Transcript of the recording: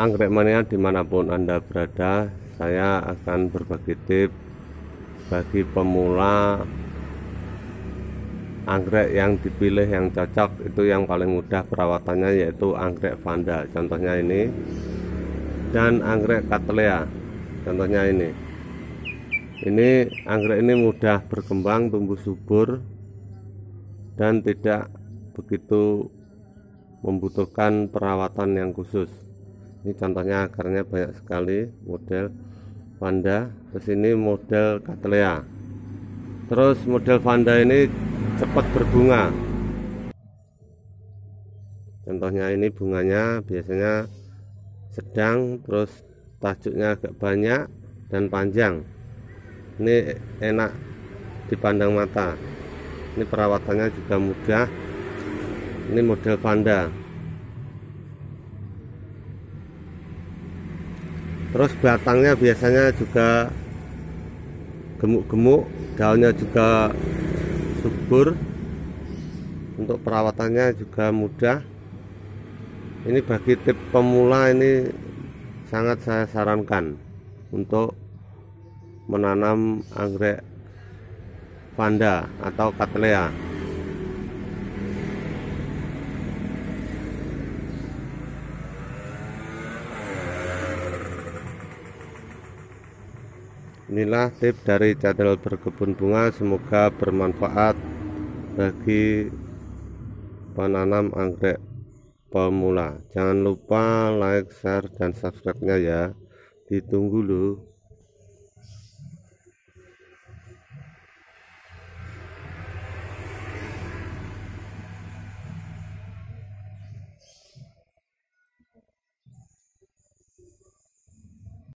Anggrek Mania dimanapun Anda berada saya akan berbagi tip bagi pemula anggrek yang dipilih yang cocok itu yang paling mudah perawatannya yaitu anggrek vanda contohnya ini dan anggrek katlea contohnya ini ini anggrek ini mudah berkembang tumbuh subur dan tidak begitu membutuhkan perawatan yang khusus ini contohnya akarnya banyak sekali model vanda. terus ini model katlea terus model vanda ini cepat berbunga contohnya ini bunganya biasanya sedang terus tajuknya agak banyak dan panjang ini enak dipandang mata ini perawatannya juga mudah ini model vanda. terus batangnya biasanya juga gemuk-gemuk daunnya juga subur untuk perawatannya juga mudah ini bagi tip pemula ini sangat saya sarankan untuk menanam anggrek panda atau katlea inilah tip dari channel berkebun bunga semoga bermanfaat bagi penanam anggrek pemula jangan lupa like share dan subscribe nya ya ditunggu loh